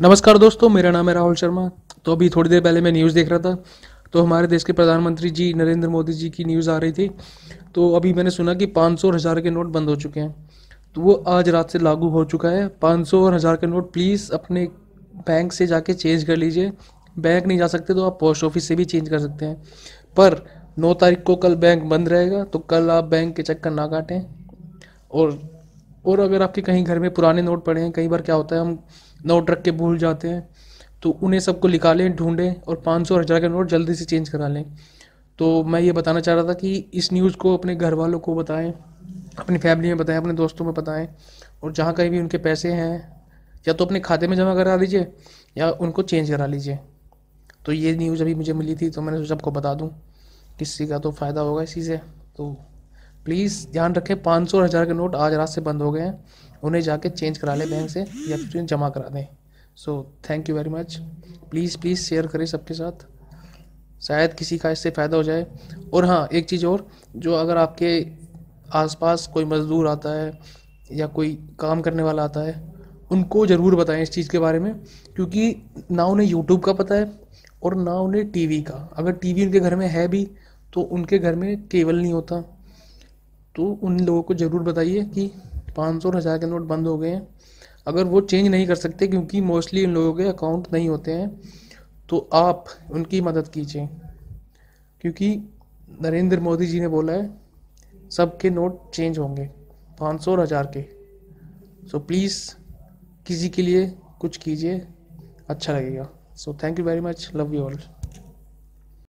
नमस्कार दोस्तों मेरा नाम है राहुल शर्मा तो अभी थोड़ी देर पहले मैं न्यूज़ देख रहा था तो हमारे देश के प्रधानमंत्री जी नरेंद्र मोदी जी की न्यूज़ आ रही थी तो अभी मैंने सुना कि पाँच सौ हज़ार के नोट बंद हो चुके हैं तो वो आज रात से लागू हो चुका है पाँच सौ और हज़ार के नोट प्लीज़ अपने बैंक से जाके चेंज कर लीजिए बैंक नहीं जा सकते तो आप पोस्ट ऑफिस से भी चेंज कर सकते हैं पर नौ तारीख को कल बैंक बंद रहेगा तो कल आप बैंक के चक्कर ना काटें और और अगर आपके कहीं घर में पुराने नोट पड़े हैं कई बार क्या होता है हम नोट रख के भूल जाते हैं तो उन्हें सबको निकालें ढूंढें और पाँच सौ हज़ार के नोट जल्दी से चेंज करा लें तो मैं ये बताना चाह रहा था कि इस न्यूज़ को अपने घर वालों को बताएं अपनी फैमिली में बताएं अपने दोस्तों में बताएं और जहाँ कहीं भी उनके पैसे हैं या तो अपने खाते में जमा करा दीजिए या उनको चेंज करा लीजिए तो ये न्यूज़ अभी मुझे मिली थी तो मैंने सोचा आपको बता दूँ किसी का तो फ़ायदा होगा इसी से तो प्लीज़ ध्यान रखें पाँच सौ हज़ार के नोट आज रात से बंद हो गए हैं उन्हें जाके चेंज करा लें बैंक से या फिर जमा करा दें so thank you very much please please share करें सबके साथ शायद किसी का इससे फ़ायदा हो जाए और हाँ एक चीज़ और जो अगर आपके आसपास कोई मज़दूर आता है या कोई काम करने वाला आता है उनको ज़रूर बताएं इस चीज़ के बारे में क्योंकि ना उन्हें यूट्यूब का पता है और ना उन्हें टीवी का अगर टीवी उनके घर में है भी तो उनके घर में केबल नहीं होता तो उन लोगों को ज़रूर बताइए कि पाँच सौ और हज़ार के नोट बंद हो गए हैं अगर वो चेंज नहीं कर सकते क्योंकि मोस्टली उन लोगों के अकाउंट नहीं होते हैं तो आप उनकी मदद कीजिए क्योंकि नरेंद्र मोदी जी ने बोला है सबके नोट चेंज होंगे पाँच सौ और हज़ार के सो प्लीज़ किसी के लिए कुछ कीजिए अच्छा लगेगा so thank you very much love you all